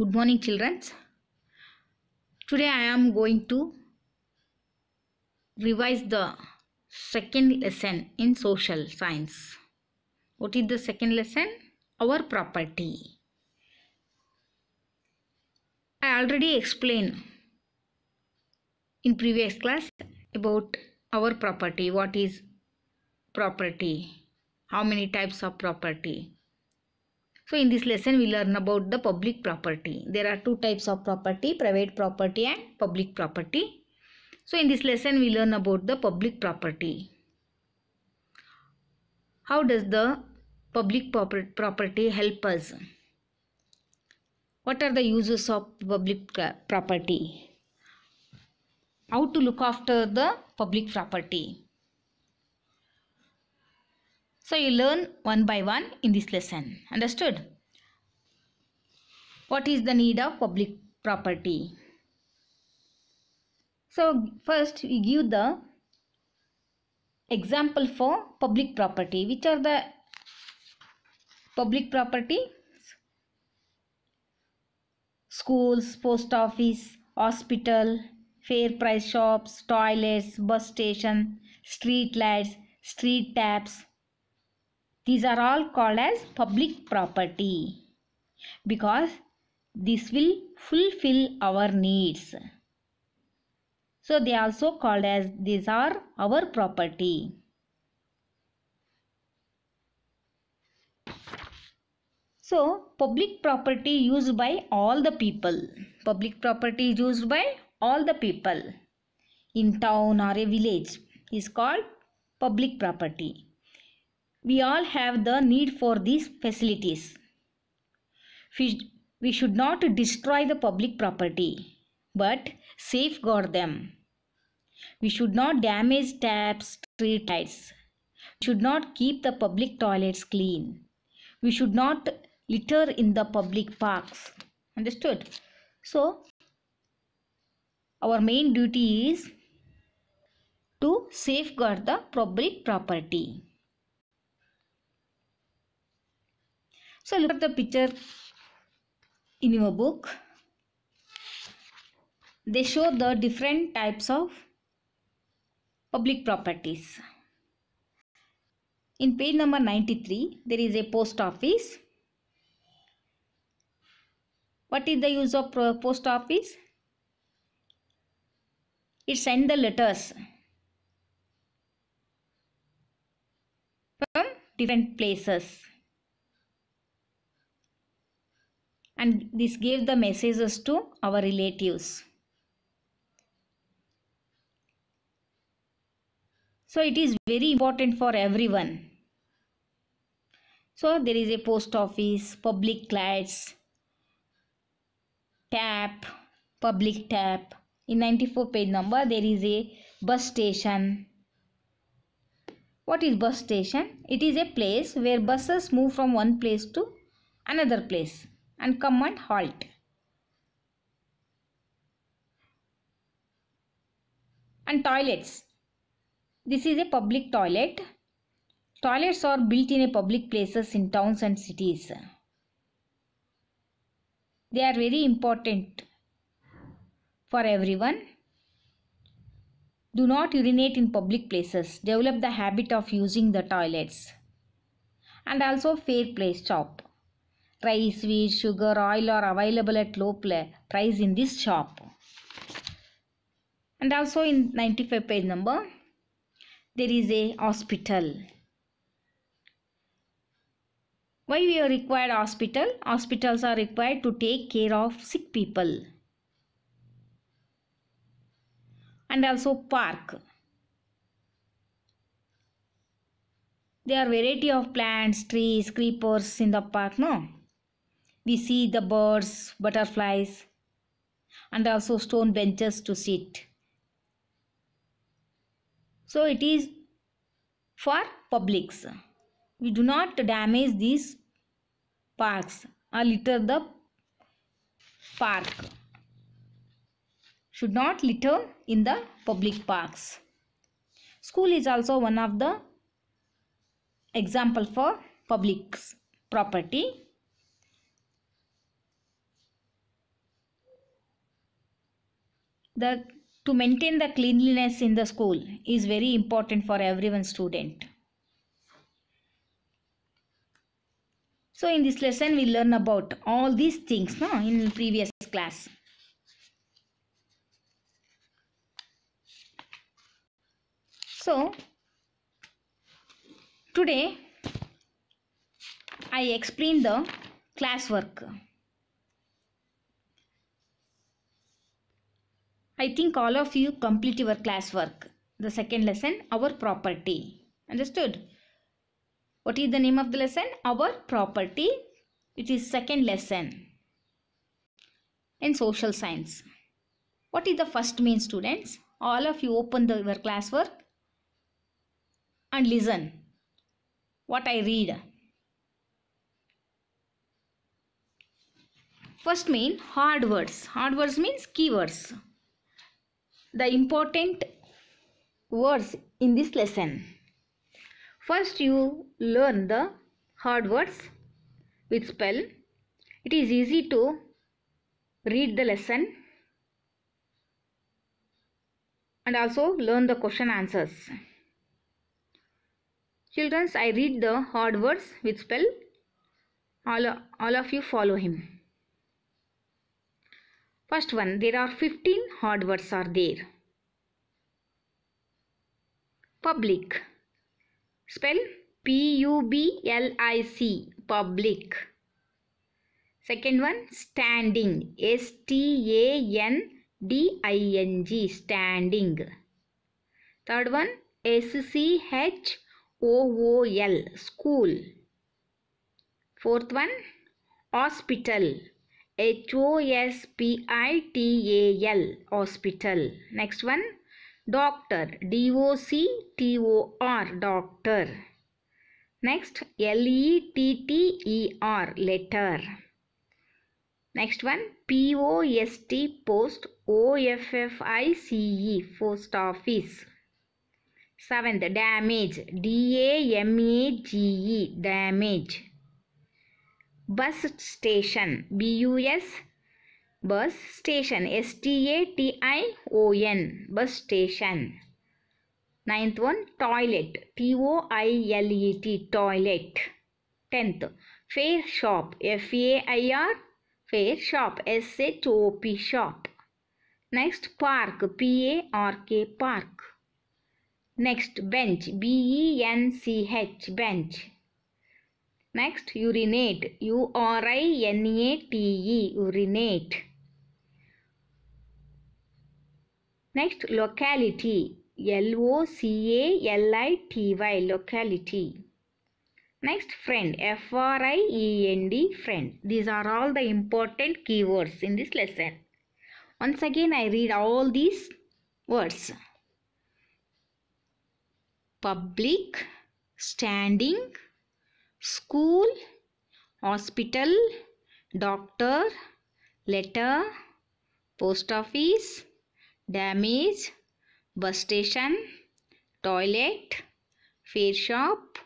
good morning children today i am going to revise the second lesson in social science what is the second lesson our property i already explained in previous class about our property what is property how many types of property so in this lesson we learn about the public property. There are two types of property, private property and public property. So in this lesson we learn about the public property. How does the public property help us? What are the uses of public property? How to look after the public property? So you learn one by one in this lesson. Understood? What is the need of public property? So first we give the example for public property. Which are the public property? Schools, post office, hospital, fair price shops, toilets, bus station, street lights, street taps, these are all called as public property because this will fulfill our needs. So they also called as these are our property. So public property used by all the people. Public property used by all the people in town or a village is called public property we all have the need for these facilities. We should not destroy the public property but safeguard them. We should not damage taps, street lights. We should not keep the public toilets clean. We should not litter in the public parks. Understood? So, our main duty is to safeguard the public property. So look at the picture in your book. They show the different types of public properties. In page number 93, there is a post office. What is the use of post office? It sends the letters from different places. and this gave the messages to our relatives. So it is very important for everyone. So there is a post office, public lights, tap, public tap. In 94 page number there is a bus station. What is bus station? It is a place where buses move from one place to another place and command halt. And toilets. This is a public toilet. Toilets are built in a public places in towns and cities. They are very important for everyone. Do not urinate in public places. Develop the habit of using the toilets. And also fair play shop. Price sweet, sugar, oil are available at low price in this shop. And also in 95 page number, there is a hospital. Why we are required hospital? Hospitals are required to take care of sick people. And also park. There are variety of plants, trees, creepers in the park, no? we see the birds, butterflies, and also stone benches to sit. So it is for publics. We do not damage these parks or litter the park. Should not litter in the public parks. School is also one of the example for public property the to maintain the cleanliness in the school is very important for everyone student. So in this lesson we learn about all these things no, in previous class. So today I explain the classwork. I think all of you complete your classwork. The second lesson, our property. Understood? What is the name of the lesson? Our property. It is second lesson in social science. What is the first main students? All of you open the, your classwork and listen what I read. First mean hard words. Hard words means keywords the important words in this lesson. First you learn the hard words with spell. It is easy to read the lesson and also learn the question answers. Children, I read the hard words with spell. All, all of you follow him. First one, there are 15 hard words are there. Public. Spell P-U-B-L-I-C. Public. Second one, standing. S-T-A-N-D-I-N-G. Standing. Third one, S-C-H-O-O-L. School. Fourth one, hospital H-O-S-P-I-T-A-L hospital. Next one doctor D-O-C-T-O-R doctor. Next L-E-T-T-E-R letter. Next one P-O-S-T post O-F-F-I-C-E post office. Seventh damage D-A-M-A-G-E damage bus station bus bus station s t a t i o n bus station ninth one toilet t o i l e t toilet tenth fair shop f a i r fair shop s h o p shop next park p a r k park next bench b e n c h bench Next, urinate. U-R-I-N-A-T-E. Urinate. Next, locality. L-O-C-A-L-I-T-Y. Locality. Next, friend. F-R-I-E-N-D. Friend. These are all the important keywords in this lesson. Once again, I read all these words. Public. Standing school, hospital, doctor, letter, post office, damage, bus station, toilet, fair shop,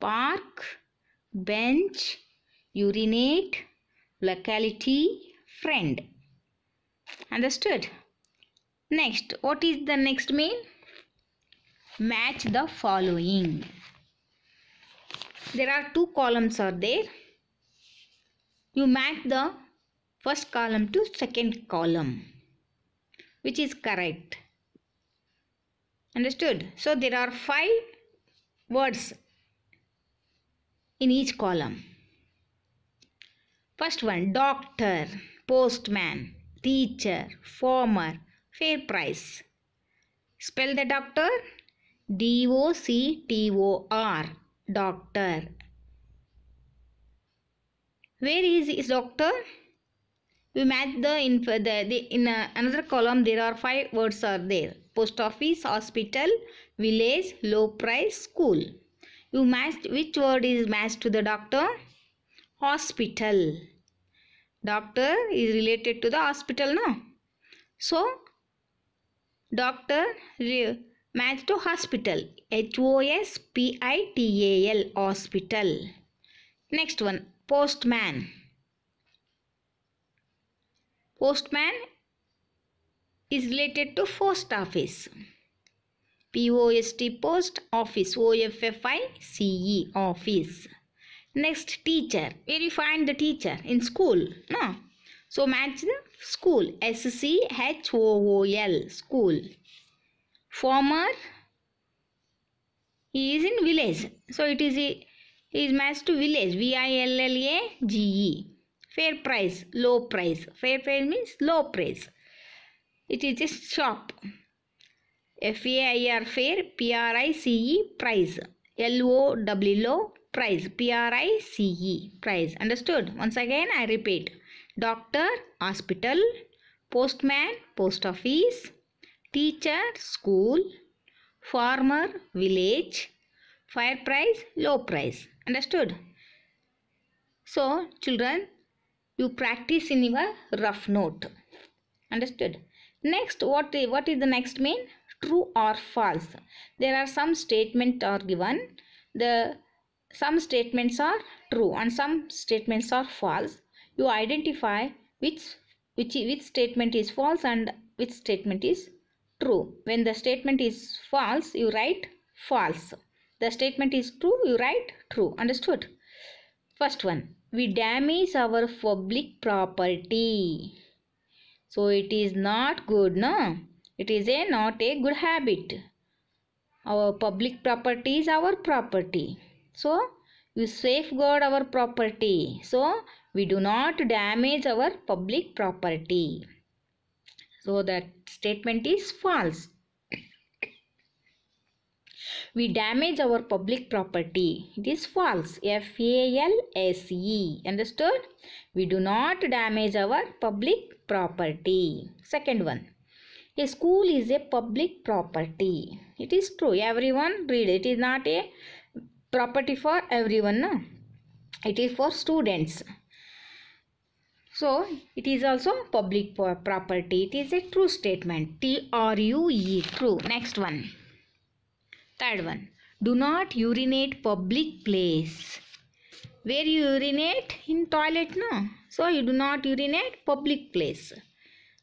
park, bench, urinate, locality, friend. Understood? Next, what is the next mean? Match the following there are two columns are there you match the first column to second column which is correct understood so there are five words in each column first one doctor postman teacher farmer fair price spell the doctor d o c t o r doctor. Where is his doctor? We match the, in the, the, in another column there are five words are there. Post office, hospital, village, low price, school. You match which word is matched to the doctor? Hospital. Doctor is related to the hospital, no? So, doctor Matto Hospital. H-O-S-P-I-T-A-L. Hospital. Next one. Postman. Postman is related to post office. P-O-S-T post office. O-F-F-I-C-E office. Next teacher. Where you find the teacher? In school. No. So match the school. S-C-H-O-O-L. School former he is in village so it is a is matched to village v i l l a g e fair price low price fair price means low price it is a shop f a i r fair p r i c e price l o w low price p r i c e price understood once again i repeat doctor hospital postman post office teacher school farmer village fire price low price understood so children you practice in your rough note understood next what what is the next main true or false there are some statements are given the some statements are true and some statements are false you identify which which which statement is false and which statement is true. When the statement is false, you write false. The statement is true, you write true. Understood? First one, we damage our public property. So it is not good, no? It is a not a good habit. Our public property is our property. So you safeguard our property. So we do not damage our public property. So that statement is false. We damage our public property. It is false. F-A-L-S-E. Understood? We do not damage our public property. Second one. A school is a public property. It is true. Everyone read. It is not a property for everyone. No? It is for students. So it is also public property. It is a true statement. T R U E true. Next one. Third one. Do not urinate public place. Where you urinate? In toilet, no. So you do not urinate public place.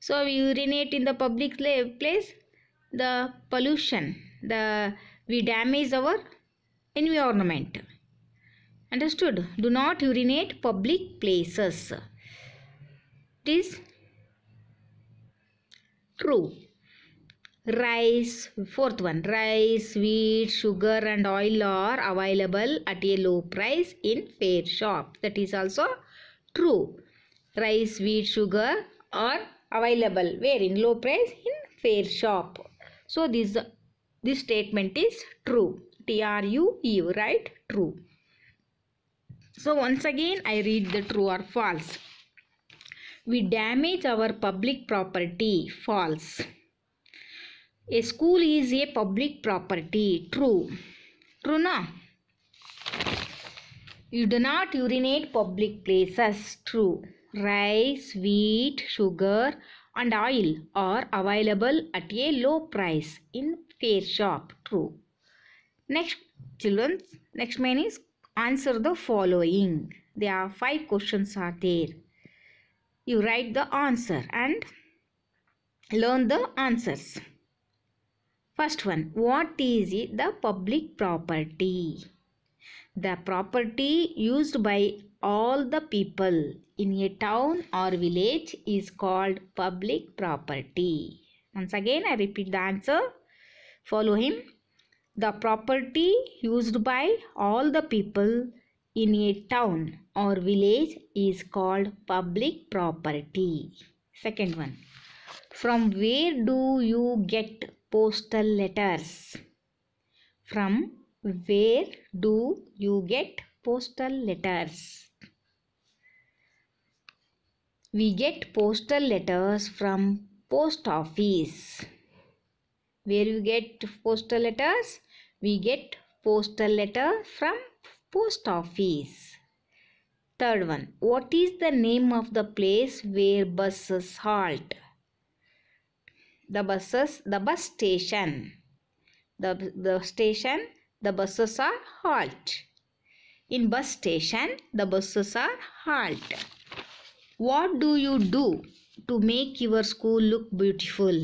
So we urinate in the public place. The pollution. The we damage our environment. Understood? Do not urinate public places it is true rice fourth one rice wheat sugar and oil are available at a low price in fair shop that is also true rice wheat sugar are available where in low price in fair shop so this this statement is true t r u e right true so once again i read the true or false we damage our public property false a school is a public property true true na you do not urinate public places true rice wheat sugar and oil are available at a low price in fair shop true next children next man is answer the following there are five questions are there you write the answer and learn the answers. First one, what is the public property? The property used by all the people in a town or village is called public property. Once again, I repeat the answer. Follow him. The property used by all the people in a town or village is called public property. Second one. From where do you get postal letters? From where do you get postal letters? We get postal letters from post office. Where you get postal letters? We get postal letter from Post office. Third one. What is the name of the place where buses halt? The buses, the bus station. The, the station, the buses are halt. In bus station, the buses are halt. What do you do to make your school look beautiful?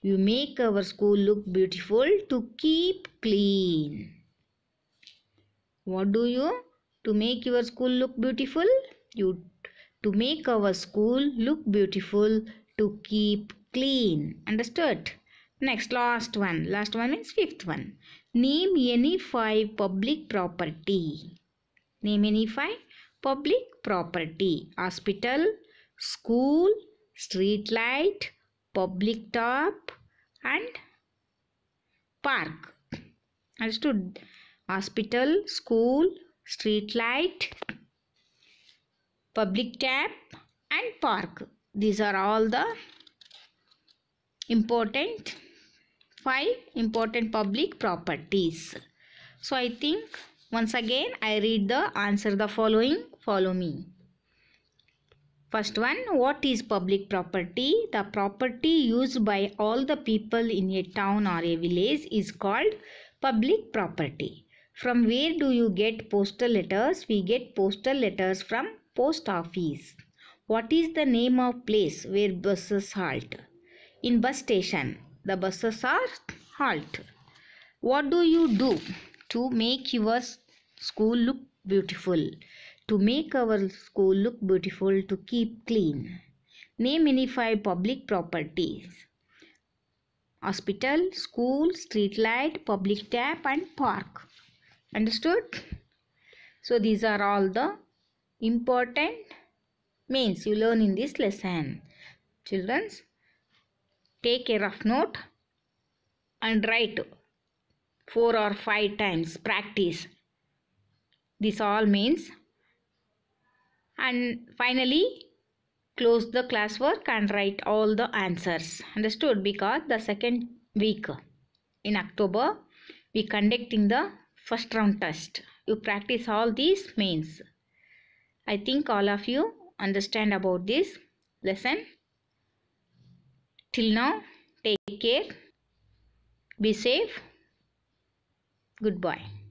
You make our school look beautiful to keep clean what do you to make your school look beautiful you to make our school look beautiful to keep clean understood next last one last one means fifth one name any five public property name any five public property hospital school street light public top and park understood hospital, school, street light, public tap and park. These are all the important five important public properties. So I think once again I read the answer the following follow me. First one, what is public property? The property used by all the people in a town or a village is called public property. From where do you get postal letters? We get postal letters from post office. What is the name of place where buses halt? In bus station, the buses are halt. What do you do to make your school look beautiful? To make our school look beautiful, to keep clean. Name any five public properties hospital, school, street light, public tap, and park understood so these are all the important means you learn in this lesson children. take care of note and write four or five times practice this all means and finally close the classwork and write all the answers understood because the second week in october we conducting the first round test. You practice all these means. I think all of you understand about this lesson. Till now, take care. Be safe. Goodbye.